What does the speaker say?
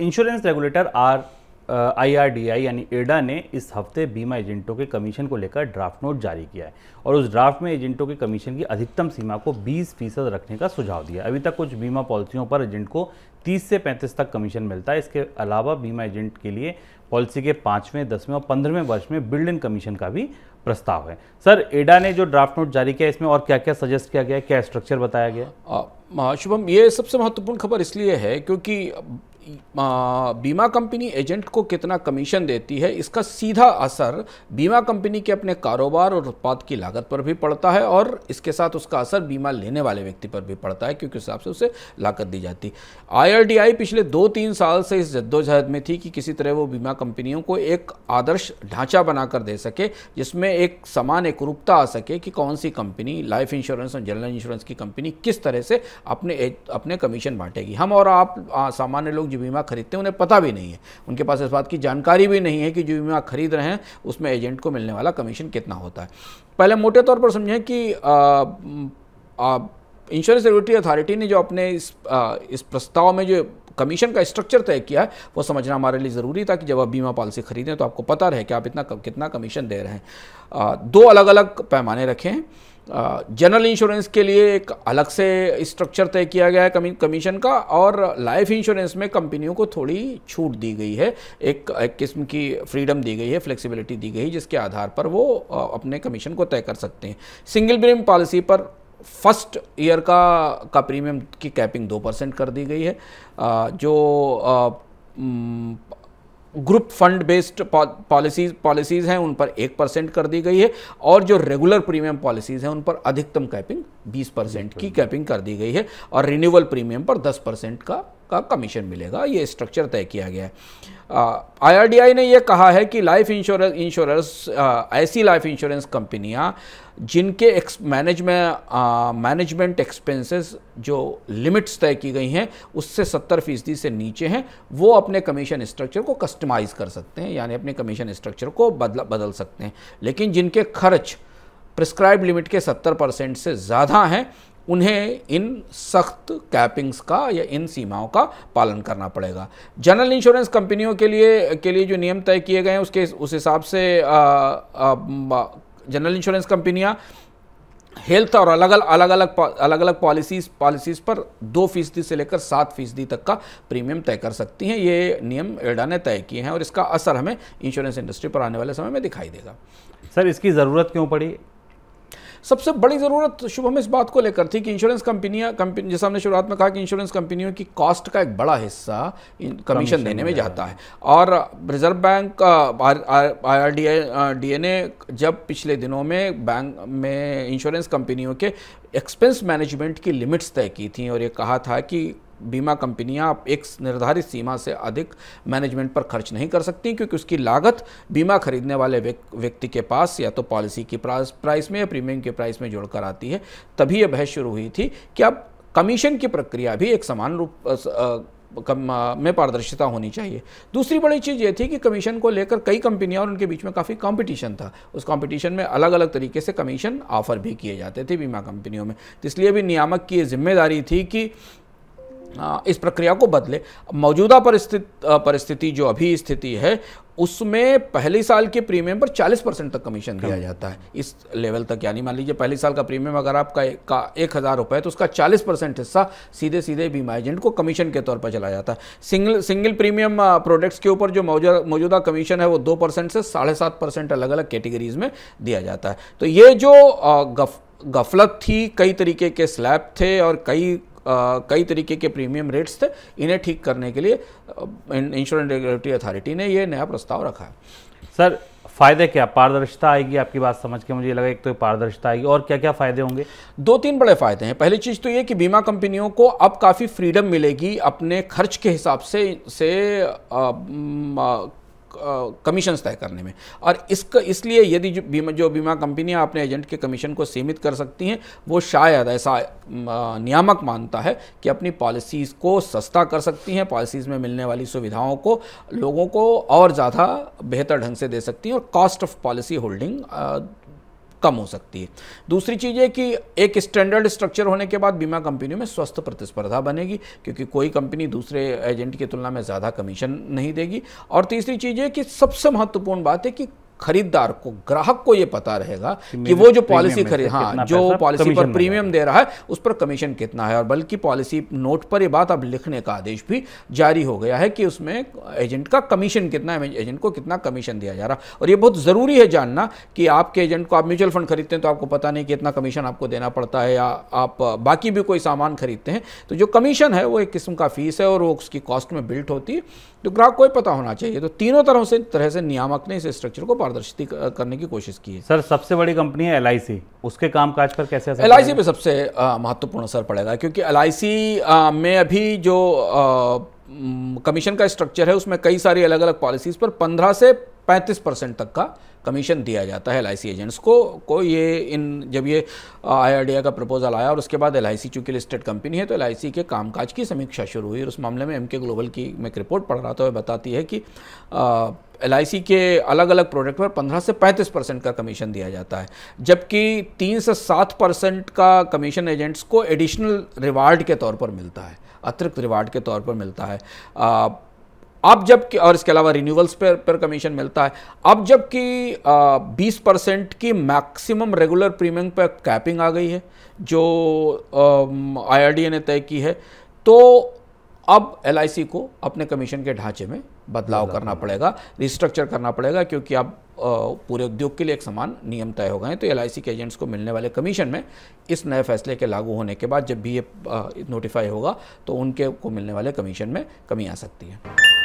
insurance regulator are IRDI यानी एडा ने इस हफ्ते बीमा एजेंटों के कमीशन को लेकर ड्राफ्ट नोट जारी किया है और उस ड्राफ्ट में एजेंटों के कमीशन की अधिकतम सीमा को 20 फीसद रखने का सुझाव दिया अभी तक कुछ बीमा पॉलिसियों पर एजेंट को 30 से 35 तक कमीशन मिलता है इसके अलावा बीमा एजेंट के लिए पॉलिसी के पाँचवें दसवें और पंद्रहवें वर्ष में बिल्ड इन कमीशन का भी प्रस्ताव है सर एडा ने जो ड्राफ्ट नोट जारी किया इसमें और क्या क्या सजेस्ट किया गया क्या स्ट्रक्चर बताया गया शुभम ये सबसे महत्वपूर्ण खबर इसलिए है क्योंकि बीमा कंपनी एजेंट को कितना कमीशन देती है इसका सीधा असर बीमा कंपनी के अपने कारोबार और उत्पाद की लागत पर भी पड़ता है और इसके साथ उसका असर बीमा लेने वाले व्यक्ति पर भी पड़ता है क्योंकि हिसाब से उसे लागत दी जाती है आई पिछले दो तीन साल से इस जद्दोजहद में थी कि किसी तरह वो बीमा कंपनियों को एक आदर्श ढांचा बनाकर दे सके जिसमें एक समान एक रूपता आ सके कि कौन सी कंपनी लाइफ इंश्योरेंस और जनरल इंश्योरेंस की कंपनी किस तरह से अपने अपने कमीशन बांटेगी हम और आप सामान्य लोग बीमा खरीदते हैं उन्हें पता भी नहीं है उनके पास इस बात की जानकारी भी नहीं है कि जो बीमा खरीद रहे हैं उसमें एजेंट को मिलने वाला कमीशन कितना होता है पहले मोटे तौर पर समझें कि इंश्योरेंस रेगुलेटरी अथॉरिटी ने जो अपने इस आ, इस प्रस्ताव में जो कमीशन का स्ट्रक्चर तय किया है वो समझना हमारे लिए ज़रूरी था कि जब आप बीमा पॉलिसी खरीदें तो आपको पता रहे कि आप इतना कितना कमीशन दे रहे हैं दो अलग अलग पैमाने रखें जनरल इंश्योरेंस के लिए एक अलग से स्ट्रक्चर तय किया गया है कमी कमीशन का और लाइफ इंश्योरेंस में कंपनियों को थोड़ी छूट दी गई है एक एक किस्म की फ्रीडम दी गई है फ्लेक्सिबिलिटी दी गई जिसके आधार पर वो अपने कमीशन को तय कर सकते हैं सिंगल ब्रीम पॉलिसी पर फर्स्ट ईयर का का प्रीमियम की कैपिंग दो परसेंट कर दी गई है आ, जो group fund based policies policies हैं उन पर एक परसेंट कर दी गई है और जो रेगुलर प्रीमियम पॉलिसीज हैं उन पर अधिकतम कैपिंग बीस परसेंट की कैपिंग कर दी गई है और रिन्यूअल प्रीमियम पर दस परसेंट का का कमीशन मिलेगा ये स्ट्रक्चर तय किया गया है आई ने यह कहा है कि लाइफ इंश्योरेंस इंश्योरेंस ऐसी लाइफ इंश्योरेंस कंपनियां जिनके एक्स मैनेजमेंट मैनेजमेंट एक्सपेंसेस जो लिमिट्स तय की गई हैं उससे सत्तर फीसदी से नीचे हैं वो अपने कमीशन स्ट्रक्चर को कस्टमाइज़ कर सकते हैं यानी अपने कमीशन स्ट्रक्चर को बदल बदल सकते हैं लेकिन जिनके खर्च प्रिस्क्राइब लिमिट के 70 परसेंट से ज़्यादा हैं उन्हें इन सख्त कैपिंग्स का या इन सीमाओं का पालन करना पड़ेगा जनरल इंश्योरेंस कंपनियों के लिए के लिए जो नियम तय किए गए हैं उसके उस हिसाब से जनरल इंश्योरेंस कंपनियाँ हेल्थ और अलग अलग अलग अलग अलग पॉलिसीज पॉलिसीज पर दो फीसदी से लेकर सात फीसदी तक का प्रीमियम तय कर सकती हैं ये नियम एडा ने तय किए हैं और इसका असर हमें इंश्योरेंस इंडस्ट्री पर आने वाले समय में दिखाई देगा सर इसकी ज़रूरत क्यों पड़ी सबसे बड़ी ज़रूरत शुभम इस बात को लेकर थी कि इंश्योरेंस कंपनियां कंपनी जैसे हमने शुरुआत में कहा कि इंश्योरेंस कंपनियों की कॉस्ट का एक बड़ा हिस्सा कमीशन देने में जाता है और reserve bank I R D A जब पिछले दिनों में बैंक में इंश्योरेंस कंपनियों के एक्सपेंस मैनेजमेंट की लिमिट्स तय की थी और ये कहा था कि बीमा कंपनियां एक निर्धारित सीमा से अधिक मैनेजमेंट पर खर्च नहीं कर सकती क्योंकि उसकी लागत बीमा खरीदने वाले व्यक्ति के पास या तो पॉलिसी की प्राइस में या प्रीमियम के प्राइस में जोड़कर आती है तभी यह बहस शुरू हुई थी कि अब कमीशन की प्रक्रिया भी एक समान रूप में पारदर्शिता होनी चाहिए दूसरी बड़ी चीज़ ये थी कि कमीशन को लेकर कई कंपनियां और उनके बीच में काफ़ी कंपटीशन था उस कंपटीशन में अलग अलग तरीके से कमीशन ऑफर भी किए जाते थे बीमा कंपनियों में इसलिए भी नियामक की जिम्मेदारी थी कि हाँ, इस प्रक्रिया को बदले मौजूदा परिस्थिति परिस्थिति जो अभी स्थिति है उसमें पहले साल के प्रीमियम पर 40 परसेंट तक कमीशन दिया जाता है इस लेवल तक यानी मान लीजिए पहले साल का प्रीमियम अगर आपका एक, का एक हज़ार रुपये तो उसका 40 परसेंट हिस्सा सीधे सीधे बीमा एजेंट को कमीशन के तौर पर चला जाता है सिंगल सिंगल प्रीमियम प्रोडक्ट्स के ऊपर जो मौजूदा मौजूदा कमीशन है वो दो परसेंट से साढ़े सात परसेंट अलग अलग कैटेगरीज में दिया जाता है तो ये जो गफ गफलत थी कई तरीके के स्लैब थे और कई कई तरीके के प्रीमियम रेट्स थे इन्हें ठीक करने के लिए इंश्योरेंस रेगुलेटरी अथॉरिटी ने यह नया प्रस्ताव रखा है सर फायदे क्या पारदर्शिता आएगी आपकी बात समझ के मुझे लगा एक तो पारदर्शिता आएगी और क्या क्या फायदे होंगे दो तीन बड़े फायदे हैं पहली चीज तो ये कि बीमा कंपनियों को अब काफ़ी फ्रीडम मिलेगी अपने खर्च के हिसाब से से आ, आ, कमीशन तय करने में और इसका इसलिए यदि जो बीमा जो बीमा कंपनियां अपने एजेंट के कमीशन को सीमित कर सकती हैं वो शायद ऐसा नियामक मानता है कि अपनी पॉलिसीज़ को सस्ता कर सकती हैं पॉलिसीज़ में मिलने वाली सुविधाओं को लोगों को और ज़्यादा बेहतर ढंग से दे सकती हैं और कॉस्ट ऑफ पॉलिसी होल्डिंग कम हो सकती है दूसरी चीज़ है कि एक स्टैंडर्ड स्ट्रक्चर होने के बाद बीमा कंपनियों में स्वस्थ प्रतिस्पर्धा बनेगी क्योंकि कोई कंपनी दूसरे एजेंट की तुलना में ज़्यादा कमीशन नहीं देगी और तीसरी चीज़ है कि सबसे महत्वपूर्ण बात है कि खरीदार को ग्राहक को ये पता रहेगा कि, वो जो पॉलिसी खरीद हाँ जो पॉलिसी पर प्रीमियम दे रहा है उस पर कमीशन कितना है और बल्कि पॉलिसी नोट पर ये बात अब लिखने का आदेश भी जारी हो गया है कि उसमें एजेंट का कमीशन कितना है एजेंट को कितना कमीशन दिया जा रहा और ये बहुत ज़रूरी है जानना कि आपके एजेंट को आप म्यूचुअल फंड खरीदते हैं तो आपको पता नहीं कि इतना कमीशन आपको देना पड़ता है या आप बाकी भी कोई सामान खरीदते हैं तो जो कमीशन है वो एक किस्म का फीस है और वो उसकी कॉस्ट में बिल्ट होती है तो ग्राहक को पता होना चाहिए तो तीनों तरह से तरह से नियामक ने इस स्ट्रक्चर को पारदर्शी करने की कोशिश की है सर सबसे बड़ी कंपनी है एल उसके कामकाज पर कैसे एल आई पे सबसे महत्वपूर्ण असर पड़ेगा क्योंकि एल में अभी जो कमीशन का स्ट्रक्चर है उसमें कई सारी अलग अलग पॉलिसीज़ पर पंद्रह से पैंतीस परसेंट तक का कमीशन दिया जाता है एल एजेंट्स को को ये इन जब ये आई का प्रपोजल आया और उसके बाद एल आई चूँकि लिस्टेड कंपनी है तो एल के कामकाज की समीक्षा शुरू हुई और उस मामले में एम ग्लोबल की मैं एक रिपोर्ट पढ़ रहा था वह बताती है कि एल के अलग अलग प्रोडक्ट पर 15 से 35 परसेंट का कमीशन दिया जाता है जबकि 3 से 7 परसेंट का कमीशन एजेंट्स को एडिशनल रिवार्ड के तौर पर मिलता है अतिरिक्त रिवार्ड के तौर पर मिलता है अब जबकि और इसके अलावा रिन्यूअल्स पर पर कमीशन मिलता है अब जबकि 20 परसेंट की मैक्सिमम रेगुलर प्रीमियम पर कैपिंग आ गई है जो आईआरडीए ने तय की है तो अब एल को अपने कमीशन के ढांचे में बदलाव करना पड़ेगा रिस्ट्रक्चर करना पड़ेगा क्योंकि अब पूरे उद्योग के लिए एक समान नियम तय हो गए हैं तो एल के एजेंट्स को मिलने वाले कमीशन में इस नए फैसले के लागू होने के बाद जब भी ये नोटिफाई होगा तो उनके को मिलने वाले कमीशन में कमी आ सकती है